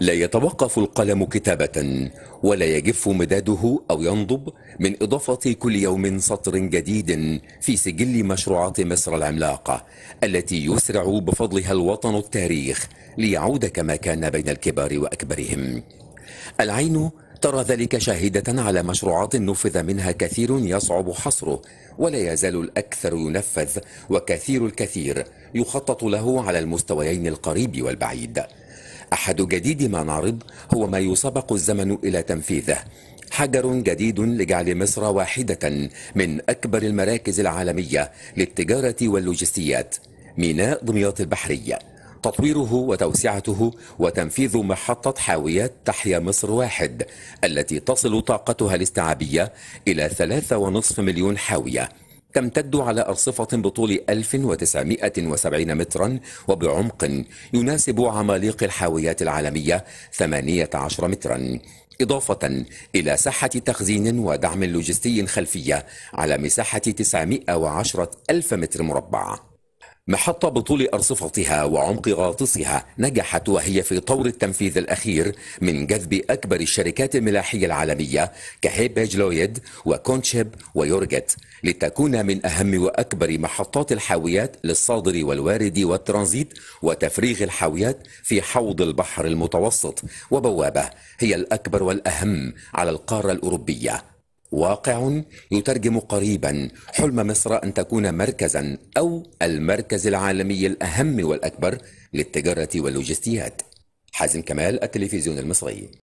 لا يتوقف القلم كتابة ولا يجف مداده أو ينضب من إضافة كل يوم سطر جديد في سجل مشروعات مصر العملاقة التي يسرع بفضلها الوطن التاريخ ليعود كما كان بين الكبار وأكبرهم العين ترى ذلك شاهدة على مشروعات نفذ منها كثير يصعب حصره ولا يزال الأكثر ينفذ وكثير الكثير يخطط له على المستويين القريب والبعيد أحد جديد ما نعرض هو ما يسبق الزمن إلى تنفيذه حجر جديد لجعل مصر واحدة من أكبر المراكز العالمية للتجارة واللوجستيات ميناء دمياط البحرية تطويره وتوسعته وتنفيذ محطة حاويات تحيا مصر واحد التي تصل طاقتها الاستيعابية إلى ثلاثة ونصف مليون حاوية تمتد على أرصفة بطول 1970 مترا وبعمق يناسب عماليق الحاويات العالمية 18 مترا إضافة إلى ساحة تخزين ودعم لوجستي خلفية على مساحة 910 ألف متر مربع محط بطول أرصفتها وعمق غاطسها نجحت وهي في طور التنفيذ الأخير من جذب أكبر الشركات الملاحية العالمية كهيباج لويد وكونشيب ويورجت لتكون من أهم وأكبر محطات الحاويات للصادر والوارد والترانزيت وتفريغ الحاويات في حوض البحر المتوسط وبوابة هي الأكبر والأهم على القارة الأوروبية واقع يترجم قريبا حلم مصر ان تكون مركزا او المركز العالمي الاهم والاكبر للتجاره واللوجستيات حازم كمال التلفزيون المصري